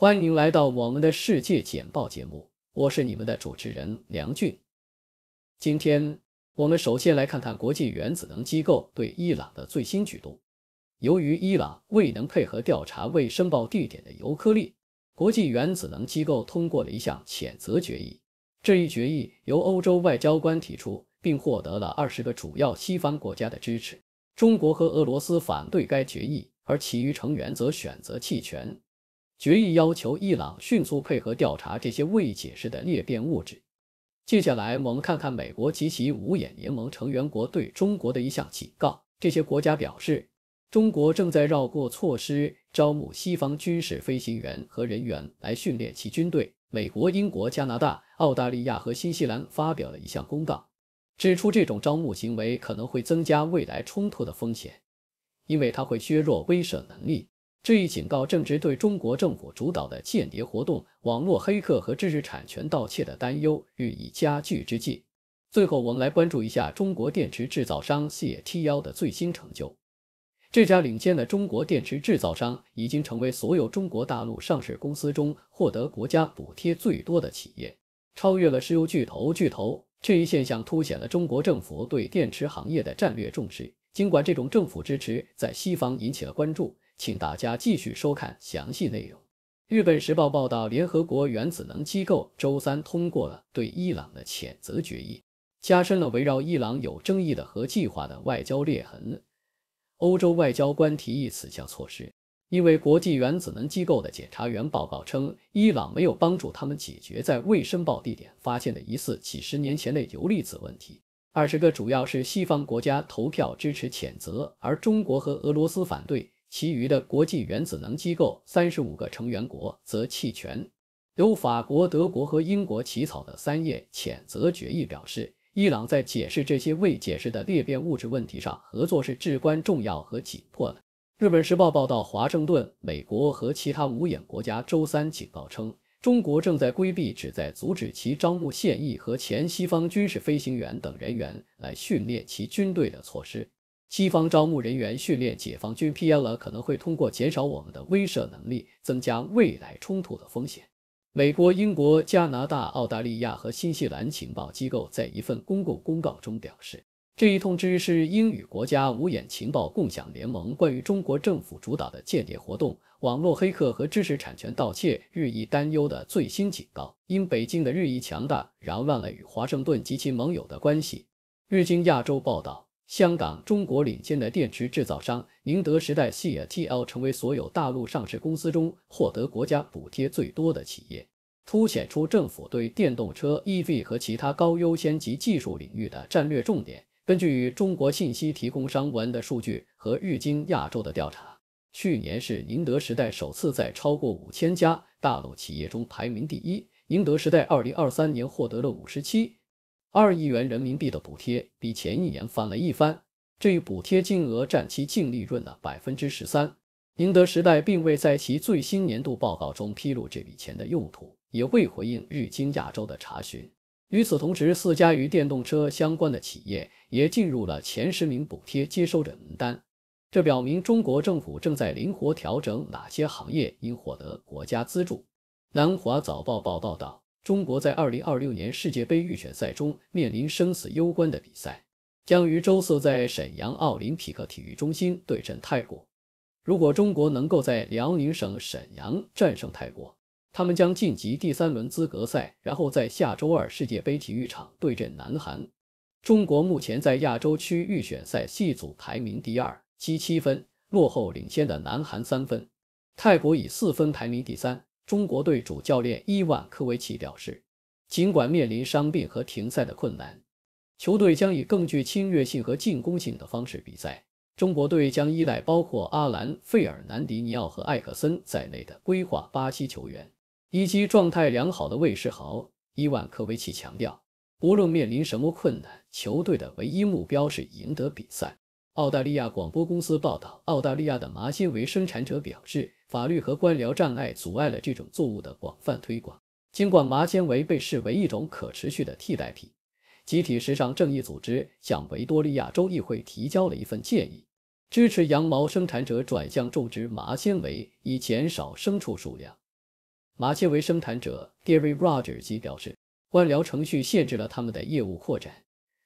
欢迎来到我们的世界简报节目，我是你们的主持人梁俊。今天我们首先来看看国际原子能机构对伊朗的最新举动。由于伊朗未能配合调查未申报地点的尤科利，国际原子能机构通过了一项谴责决议。这一决议由欧洲外交官提出，并获得了二十个主要西方国家的支持。中国和俄罗斯反对该决议，而其余成员则选择弃权。决议要求伊朗迅速配合调查这些未解释的裂变物质。接下来，我们看看美国及其五眼联盟成员国对中国的一项警告。这些国家表示，中国正在绕过措施招募西方军事飞行员和人员来训练其军队。美国、英国、加拿大、澳大利亚和新西兰发表了一项公告，指出这种招募行为可能会增加未来冲突的风险，因为它会削弱威慑能力。这一警告正值对中国政府主导的间谍活动、网络黑客和知识产权盗窃的担忧日益加剧之际。最后，我们来关注一下中国电池制造商 CATL 的最新成就。这家领先的中国电池制造商已经成为所有中国大陆上市公司中获得国家补贴最多的企业，超越了石油巨头巨头。这一现象凸显了中国政府对电池行业的战略重视。尽管这种政府支持在西方引起了关注。请大家继续收看详细内容。日本时报报道，联合国原子能机构周三通过了对伊朗的谴责决议，加深了围绕伊朗有争议的核计划的外交裂痕。欧洲外交官提议此项措施，因为国际原子能机构的检查员报告称，伊朗没有帮助他们解决在未申报地点发现的疑似几十年前的游粒子问题。二十个主要是西方国家投票支持谴责，而中国和俄罗斯反对。其余的国际原子能机构三十五个成员国则弃权。由法国、德国和英国起草的三页谴责决议表示，伊朗在解释这些未解释的裂变物质问题上合作是至关重要和紧迫的。日本时报报道，华盛顿、美国和其他五眼国家周三警告称，中国正在规避旨在阻止其招募现役和前西方军事飞行员等人员来训练其军队的措施。西方招募人员训练解放军 PL 可能，会通过减少我们的威慑能力，增加未来冲突的风险。美国、英国、加拿大、澳大利亚和新西兰情报机构在一份公共公告中表示，这一通知是英语国家五眼情报共享联盟关于中国政府主导的间谍活动、网络黑客和知识产权盗窃日益担忧的最新警告。因北京的日益强大扰乱了与华盛顿及其盟友的关系。日经亚洲报道。香港中国领先的电池制造商宁德时代 （CATL） 成为所有大陆上市公司中获得国家补贴最多的企业，凸显出政府对电动车 （EV） 和其他高优先级技术领域的战略重点。根据与中国信息提供商文的数据和日经亚洲的调查，去年是宁德时代首次在超过五千家大陆企业中排名第一。宁德时代2023年获得了57。二亿元人民币的补贴比前一年翻了一番，这一补贴金额占其净利润的百分之十三。宁德时代并未在其最新年度报告中披露这笔钱的用途，也未回应日经亚洲的查询。与此同时，四家与电动车相关的企业也进入了前十名补贴接收者名单，这表明中国政府正在灵活调整哪些行业应获得国家资助。南华早报报道。中国在2026年世界杯预选赛中面临生死攸关的比赛，将于周四在沈阳奥林匹克体育中心对阵泰国。如果中国能够在辽宁省沈阳战胜泰国，他们将晋级第三轮资格赛，然后在下周二世界杯体育场对阵南韩。中国目前在亚洲区预选赛 C 组排名第二，积七分，落后领先的南韩三分，泰国以四分排名第三。中国队主教练伊万科维奇表示，尽管面临伤病和停赛的困难，球队将以更具侵略性和进攻性的方式比赛。中国队将依赖包括阿兰、费尔南迪尼奥和艾克森在内的规划巴西球员，以及状态良好的魏世豪。伊万科维奇强调，无论面临什么困难，球队的唯一目标是赢得比赛。澳大利亚广播公司报道，澳大利亚的麻纤维生产者表示，法律和官僚障碍阻碍了这种作物的广泛推广。尽管麻纤维被视为一种可持续的替代品，集体时尚正义组织向维多利亚州议会提交了一份建议，支持羊毛生产者转向种植麻纤维，以减少牲畜数量。麻纤维生产者 Gary Rogers 表示，官僚程序限制了他们的业务扩展，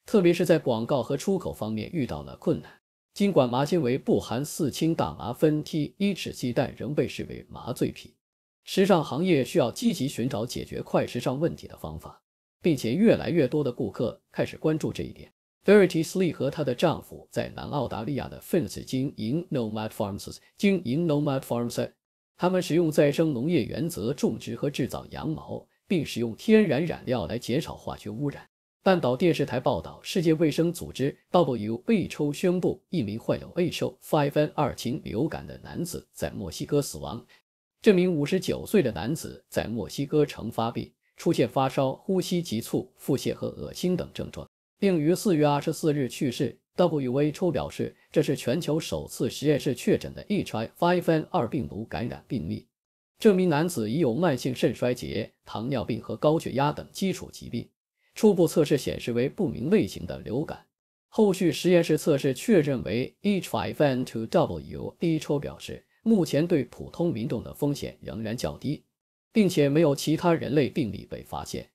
特别是在广告和出口方面遇到了困难。尽管麻纤维不含四氢大麻酚 （THC），但仍被视为麻醉品。时尚行业需要积极寻找解决快时尚问题的方法，并且越来越多的顾客开始关注这一点。v e r y s Lee 和她的丈夫在南澳大利亚的 Fence 经营 Nomad Farms，经营 Nomad Farms。他们使用再生农业原则种植和制造羊毛，并使用天然染料来减少化学污染。半岛电视台报道，世界卫生组织 w h 抽宣布，一名患有 H5N2 禽流感的男子在墨西哥死亡。这名五十九岁的男子在墨西哥城发病，出现发烧、呼吸急促、腹泻和恶心等症状，并于四月二十四日去世。WHO 表示，这是全球首次实验室确诊的 H5N2 病毒感染病例。这名男子已有慢性肾衰竭、糖尿病和高血压等基础疾病。初步测试显示为不明类型的流感，后续实验室测试确认为 H5N2W。w h 抽表示，目前对普通民众的风险仍然较低，并且没有其他人类病例被发现。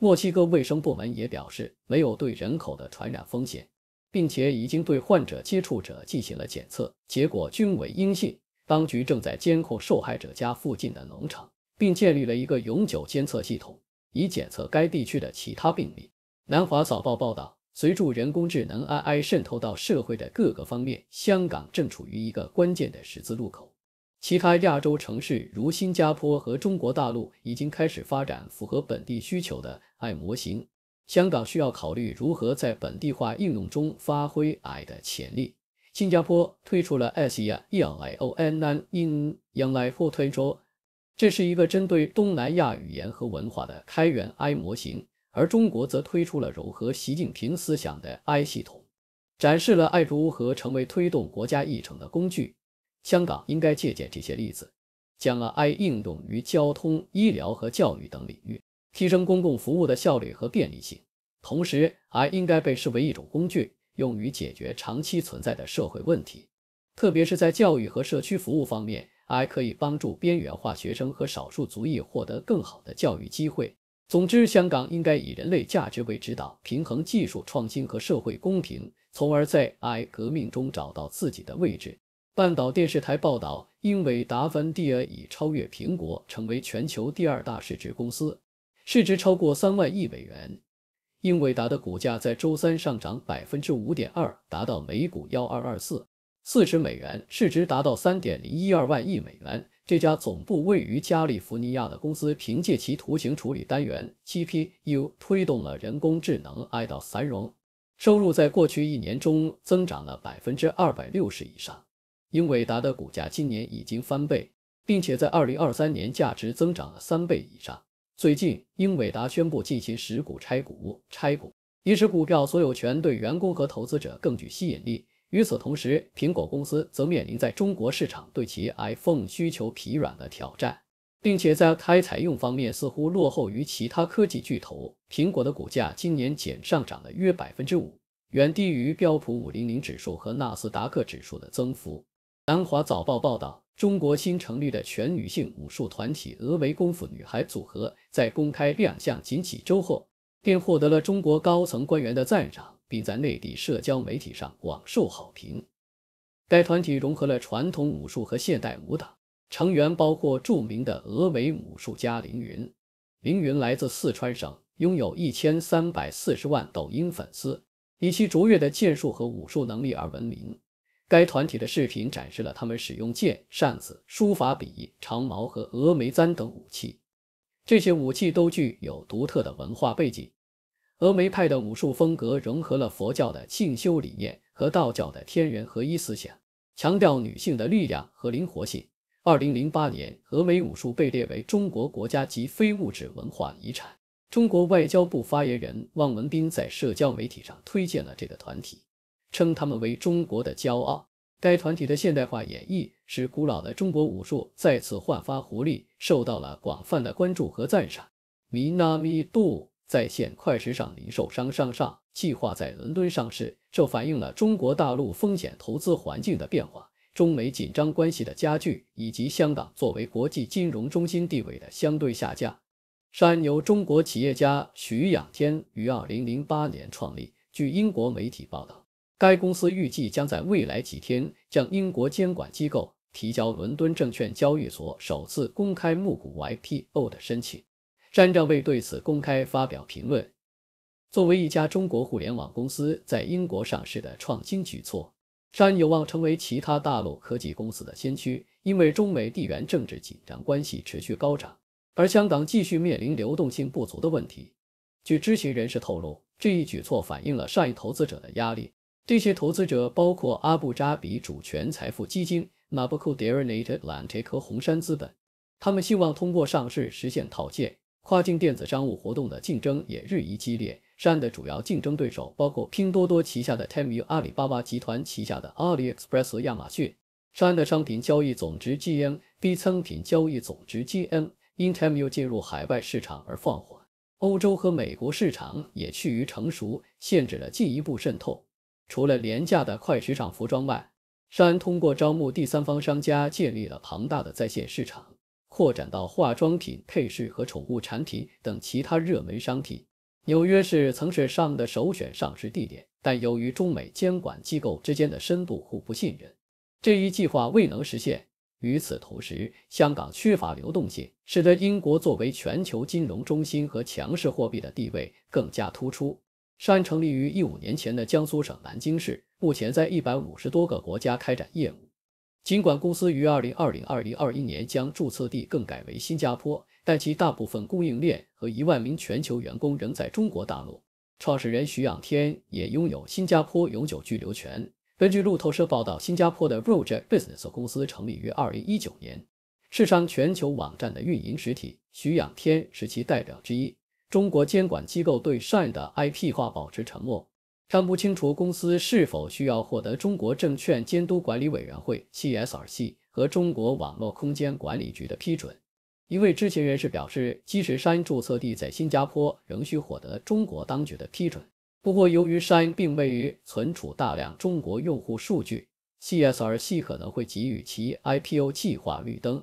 墨西哥卫生部门也表示，没有对人口的传染风险，并且已经对患者接触者进行了检测，结果均为阴性。当局正在监控受害者家附近的农场，并建立了一个永久监测系统。以检测该地区的其他病例。南华早报报道，随着人工智能 AI 渗透到社会的各个方面，香港正处于一个关键的十字路口。其他亚洲城市如新加坡和中国大陆已经开始发展符合本地需求的 AI 模型，香港需要考虑如何在本地化应用中发挥 AI 的潜力。新加坡推出了 Asia AI Online 应 t 来辅助。这是一个针对东南亚语言和文化的开源 i 模型，而中国则推出了柔和习近平思想的 i 系统，展示了 i 如何成为推动国家议程的工具。香港应该借鉴这些例子，将 AI 应用于交通、医疗和教育等领域，提升公共服务的效率和便利性。同时 i 应该被视为一种工具，用于解决长期存在的社会问题，特别是在教育和社区服务方面。还可以帮助边缘化学生和少数族裔获得更好的教育机会。总之，香港应该以人类价值为指导，平衡技术创新和社会公平，从而在 i 革命中找到自己的位置。半岛电视台报道，英伟达芬 v i d i a 已超越苹果，成为全球第二大市值公司，市值超过三万亿美元。英伟达的股价在周三上涨百分之五点二，达到每股幺二二四。四十美元，市值达到三点零一二万亿美元。这家总部位于加利福尼亚的公司，凭借其图形处理单元 （GPU） 推动了人工智能 i 到繁荣。收入在过去一年中增长了百分之二百六十以上。英伟达的股价今年已经翻倍，并且在二零二三年价值增长了三倍以上。最近，英伟达宣布进行实股拆股，以使股票所有权对员工和投资者更具吸引力。与此同时，苹果公司则面临在中国市场对其 iPhone 需求疲软的挑战，并且在开采用方面似乎落后于其他科技巨头。苹果的股价今年仅上涨了约百分之五，远低于标普500指数和纳斯达克指数的增幅。南华早报报道，中国新成立的全女性武术团体“峨眉功夫女孩”组合，在公开亮相仅几周后，便获得了中国高层官员的赞赏。并在内地社交媒体上广受好评。该团体融合了传统武术和现代舞蹈，成员包括著名的峨眉武术家凌云。凌云来自四川省，拥有一千三百四十万抖音粉丝，以其卓越的剑术和武术能力而闻名。该团体的视频展示了他们使用剑、扇子、书法笔、长矛和峨眉簪等武器，这些武器都具有独特的文化背景。峨眉派的武术风格融合了佛教的进修理念和道教的天人合一思想，强调女性的力量和灵活性。二零零八年，峨眉武术被列为中国国家级非物质文化遗产。中国外交部发言人汪文斌在社交媒体上推荐了这个团体，称他们为中国的骄傲。该团体的现代化演绎使古老的中国武术再次焕发活力，受到了广泛的关注和赞赏。米娜米杜。在线快时尚零售商商上计划在伦敦上市，这反映了中国大陆风险投资环境的变化、中美紧张关系的加剧以及香港作为国际金融中心地位的相对下降。山牛中国企业家徐仰天于二零零八年创立。据英国媒体报道，该公司预计将在未来几天向英国监管机构提交伦敦证券交易所首次公开募股 IPO 的申请。山正卫对此公开发表评论。作为一家中国互联网公司在英国上市的创新举措，山有望成为其他大陆科技公司的先驱。因为中美地缘政治紧张关系持续高涨，而香港继续面临流动性不足的问题。据知情人士透露，这一举措反映了上一投资者的压力。这些投资者包括阿布扎比主权财富基金、Marco d e r e n Atlantic 和红杉资本，他们希望通过上市实现套现。跨境电子商务活动的竞争也日益激烈。山的主要竞争对手包括拼多多旗下的 Temu、阿里巴巴集团旗下的 AliExpress 和亚马逊。山的商品交易总值 GMV、商品交易总值 GM 因 Temu 进入海外市场而放缓。欧洲和美国市场也趋于成熟，限制了进一步渗透。除了廉价的快时尚服装外，山通过招募第三方商家建立了庞大的在线市场。扩展到化妆品、配饰和宠物产品等其他热门商品。纽约市曾是上的首选上市地点，但由于中美监管机构之间的深度互不信任，这一计划未能实现。与此同时，香港缺乏流动性，使得英国作为全球金融中心和强势货币的地位更加突出。山成立于一五年前的江苏省南京市，目前在一百五十多个国家开展业务。尽管公司于2020-2021年将注册地更改为新加坡，但其大部分供应链和1万名全球员工仍在中国大陆。创始人徐仰天也拥有新加坡永久居留权。根据路透社报道，新加坡的 r o j e Business 公司成立于2019年，是商全球网站的运营实体。徐仰天是其代表之一。中国监管机构对 Shine 的 IP 化保持沉默。但不清楚公司是否需要获得中国证券监督管理委员会 （CSRC） 和中国网络空间管理局的批准。一位知情人士表示，即使山注册地在新加坡，仍需获得中国当局的批准。不过，由于山并未于存储大量中国用户数据，CSRC 可能会给予其 IPO 计划绿灯。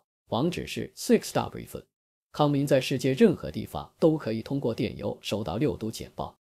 网址是 s i x d e g r e e f 康明在世界任何地方都可以通过电邮收到六度简报。